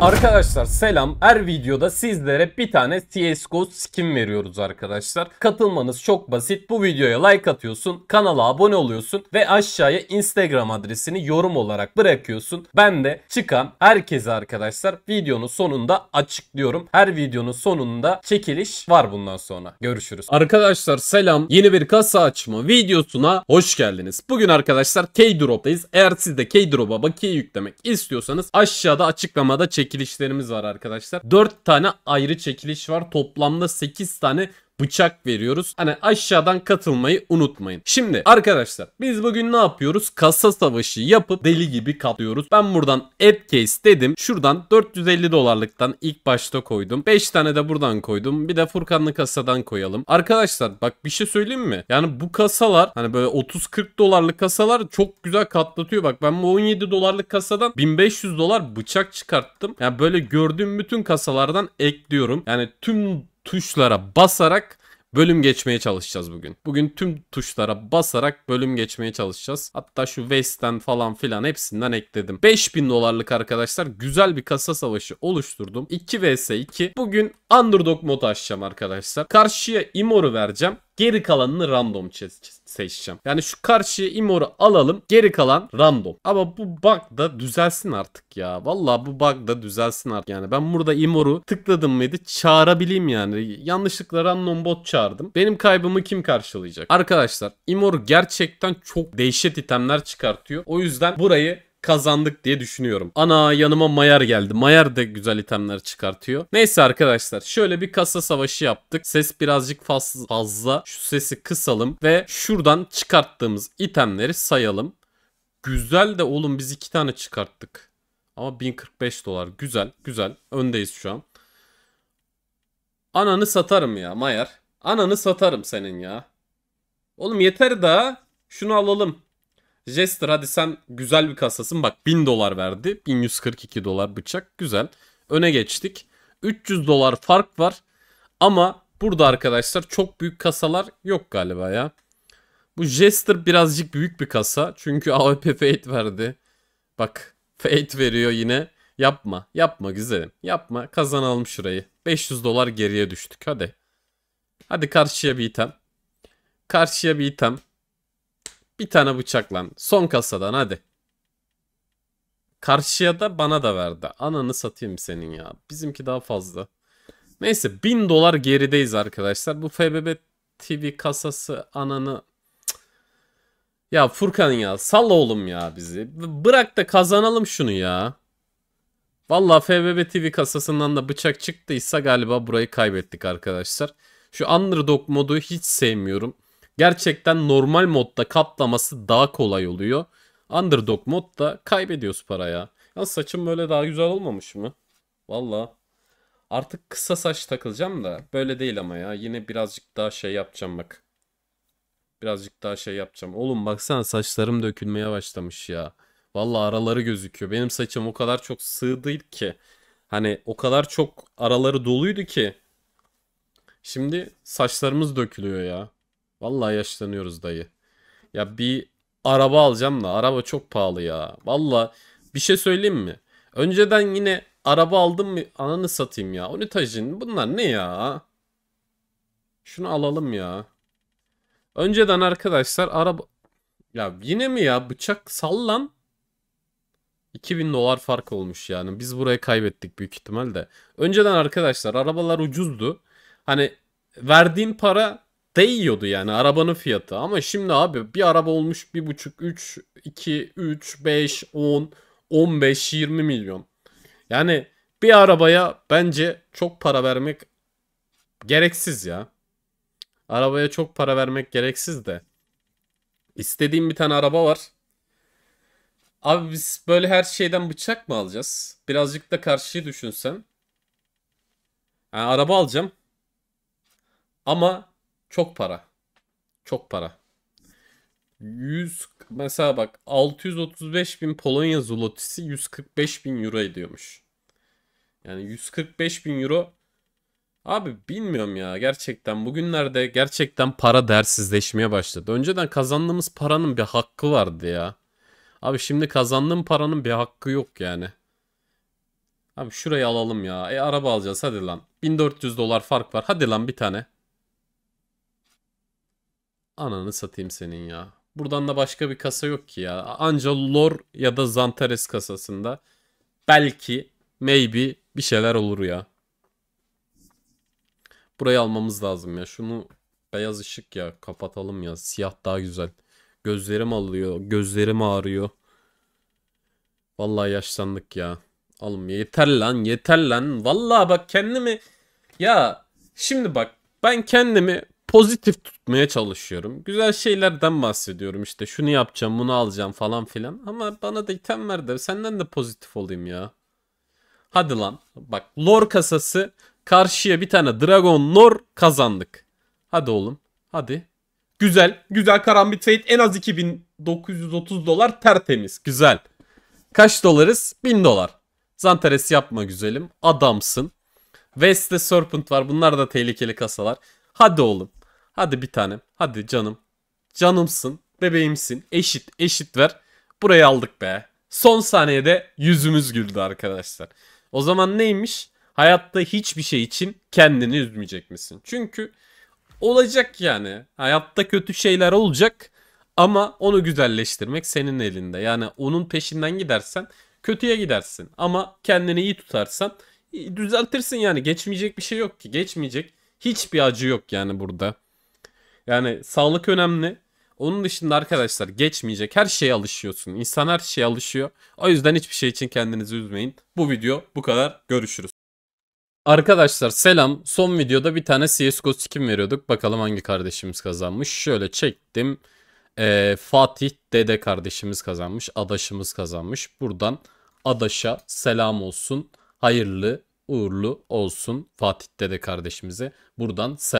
Arkadaşlar selam. Her videoda sizlere bir tane CSGO skin veriyoruz arkadaşlar. Katılmanız çok basit. Bu videoya like atıyorsun, kanala abone oluyorsun ve aşağıya Instagram adresini yorum olarak bırakıyorsun. Ben de çıkan herkese arkadaşlar videonun sonunda açıklıyorum. Her videonun sonunda çekiliş var bundan sonra. Görüşürüz. Arkadaşlar selam. Yeni bir kasa açma videosuna hoş geldiniz. Bugün arkadaşlar K-Drop'tayız. Eğer siz de K-Drop'a bakiye yüklemek istiyorsanız aşağıda açıklamada çek çekilişlerimiz var arkadaşlar. 4 tane ayrı çekiliş var. Toplamda 8 tane bıçak veriyoruz. Hani aşağıdan katılmayı unutmayın. Şimdi arkadaşlar biz bugün ne yapıyoruz? Kasa savaşı yapıp deli gibi katlıyoruz. Ben buradan AppCase dedim. Şuradan 450 dolarlıktan ilk başta koydum. 5 tane de buradan koydum. Bir de Furkan'lı kasadan koyalım. Arkadaşlar bak bir şey söyleyeyim mi? Yani bu kasalar hani böyle 30-40 dolarlık kasalar çok güzel katlatıyor. Bak ben bu 17 dolarlık kasadan 1500 dolar bıçak çıkarttım. Yani böyle gördüğüm bütün kasalardan ekliyorum. Yani tüm tuşlara basarak bölüm geçmeye çalışacağız bugün. Bugün tüm tuşlara basarak bölüm geçmeye çalışacağız. Hatta şu West'ten falan filan hepsinden ekledim. 5000 dolarlık arkadaşlar güzel bir kasa savaşı oluşturdum. 2 vs 2. Bugün Underdog modu açacağım arkadaşlar. Karşıya Imor'u vereceğim. Geri kalanını random seçeceğim. Yani şu karşı Imor'u alalım. Geri kalan random. Ama bu bug da düzelsin artık ya. Valla bu bug da düzelsin artık. Yani ben burada Imor'u tıkladım mıydı çağırabileyim yani. Yanlışlıkla random bot çağırdım. Benim kaybımı kim karşılayacak? Arkadaşlar imoru gerçekten çok değişik itemler çıkartıyor. O yüzden burayı kazandık diye düşünüyorum. Ana yanıma Mayar geldi. Mayar da güzel itemler çıkartıyor. Neyse arkadaşlar şöyle bir kasa savaşı yaptık. Ses birazcık fazla. Şu sesi kısalım ve şuradan çıkarttığımız itemleri sayalım. Güzel de oğlum biz iki tane çıkarttık. Ama 1045 dolar. Güzel güzel. Öndeyiz şu an. Ananı satarım ya Mayar. Ananı satarım senin ya. Oğlum yeter daha. Şunu alalım. Jester hadi sen güzel bir kasasın. Bak 1000 dolar verdi. 1142 dolar bıçak. Güzel. Öne geçtik. 300 dolar fark var. Ama burada arkadaşlar çok büyük kasalar yok galiba ya. Bu Jester birazcık büyük bir kasa. Çünkü AWP Fate verdi. Bak Fate veriyor yine. Yapma. Yapma güzelim. Yapma. Kazanalım şurayı. 500 dolar geriye düştük. Hadi. Hadi karşıya bir item. Karşıya bir item. Bir tane bıçaklan, Son kasadan hadi. Karşıya da bana da verdi. Ananı satayım senin ya. Bizimki daha fazla. Neyse 1000 dolar gerideyiz arkadaşlar. Bu FBB TV kasası ananı... Ya Furkan ya sal oğlum ya bizi. Bırak da kazanalım şunu ya. Valla FBB TV kasasından da bıçak çıktıysa galiba burayı kaybettik arkadaşlar. Şu Underdog modu hiç sevmiyorum gerçekten normal modda katlaması daha kolay oluyor. Underdog modda kaybediyoruz paraya. Ya saçım böyle daha güzel olmamış mı? Valla. Artık kısa saç takılacağım da böyle değil ama ya. Yine birazcık daha şey yapacağım bak. Birazcık daha şey yapacağım. Oğlum baksana saçlarım dökülmeye başlamış ya. Valla araları gözüküyor. Benim saçım o kadar çok sığ değil ki. Hani o kadar çok araları doluydu ki. Şimdi saçlarımız dökülüyor ya. Vallahi yaşlanıyoruz dayı. Ya bir araba alacağım da araba çok pahalı ya. Vallahi bir şey söyleyeyim mi? Önceden yine araba aldım mı ananı satayım ya. Unitajin bunlar ne ya? Şunu alalım ya. Önceden arkadaşlar araba... Ya yine mi ya bıçak sallan. 2000 dolar fark olmuş yani. Biz burayı kaybettik büyük ihtimalle Önceden arkadaşlar arabalar ucuzdu. Hani verdiğim para değiyordu yani arabanın fiyatı. Ama şimdi abi bir araba olmuş 1.5, 3, 2, 3, 5, 10, 15, 20 milyon. Yani bir arabaya bence çok para vermek gereksiz ya. Arabaya çok para vermek gereksiz de. İstediğim bir tane araba var. Abi biz böyle her şeyden bıçak mı alacağız? Birazcık da karşıyı düşünsen. Yani araba alacağım. Ama çok para. Çok para. 100 mesela bak 635 bin Polonya zlotisi 145 bin euro ediyormuş. Yani 145 bin euro Abi bilmiyorum ya gerçekten bugünlerde gerçekten para dersizleşmeye başladı. Önceden kazandığımız paranın bir hakkı vardı ya. Abi şimdi kazandığım paranın bir hakkı yok yani. Abi şurayı alalım ya. E araba alacağız hadi lan. 1400 dolar fark var. Hadi lan bir tane. Ananı satayım senin ya. Buradan da başka bir kasa yok ki ya. Anca Lor ya da Zantares kasasında. Belki, maybe bir şeyler olur ya. Burayı almamız lazım ya. Şunu beyaz ışık ya kapatalım ya. Siyah daha güzel. Gözlerim alıyor. Gözlerim ağrıyor. Vallahi yaşlandık ya. Alım yeter lan yeter lan. Vallahi bak kendimi ya şimdi bak ben kendimi pozitif tutmaya çalışıyorum. Güzel şeylerden bahsediyorum işte. Şunu yapacağım, bunu alacağım falan filan. Ama bana da item ver de senden de pozitif olayım ya. Hadi lan. Bak lore kasası karşıya bir tane Dragon Lore kazandık. Hadi oğlum. Hadi. Güzel. Güzel karambit fate en az 2930 dolar tertemiz. Güzel. Kaç dolarız? 1000 dolar. Zantares yapma güzelim. Adamsın. West'te Serpent var. Bunlar da tehlikeli kasalar. Hadi oğlum. Hadi bir tanem. Hadi canım. Canımsın. Bebeğimsin. Eşit. Eşit ver. Burayı aldık be. Son saniyede yüzümüz güldü arkadaşlar. O zaman neymiş? Hayatta hiçbir şey için kendini üzmeyecek misin? Çünkü olacak yani. Hayatta kötü şeyler olacak ama onu güzelleştirmek senin elinde. Yani onun peşinden gidersen kötüye gidersin ama kendini iyi tutarsan düzeltirsin yani. Geçmeyecek bir şey yok ki. Geçmeyecek hiçbir acı yok yani burada. Yani sağlık önemli. Onun dışında arkadaşlar geçmeyecek. Her şeye alışıyorsun. İnsan her şeye alışıyor. O yüzden hiçbir şey için kendinizi üzmeyin. Bu video bu kadar. Görüşürüz. Arkadaşlar selam. Son videoda bir tane CSGO skin veriyorduk. Bakalım hangi kardeşimiz kazanmış. Şöyle çektim. Ee, Fatih Dede kardeşimiz kazanmış. Adaşımız kazanmış. Buradan Adaş'a selam olsun. Hayırlı, uğurlu olsun Fatih Dede kardeşimize. Buradan selam.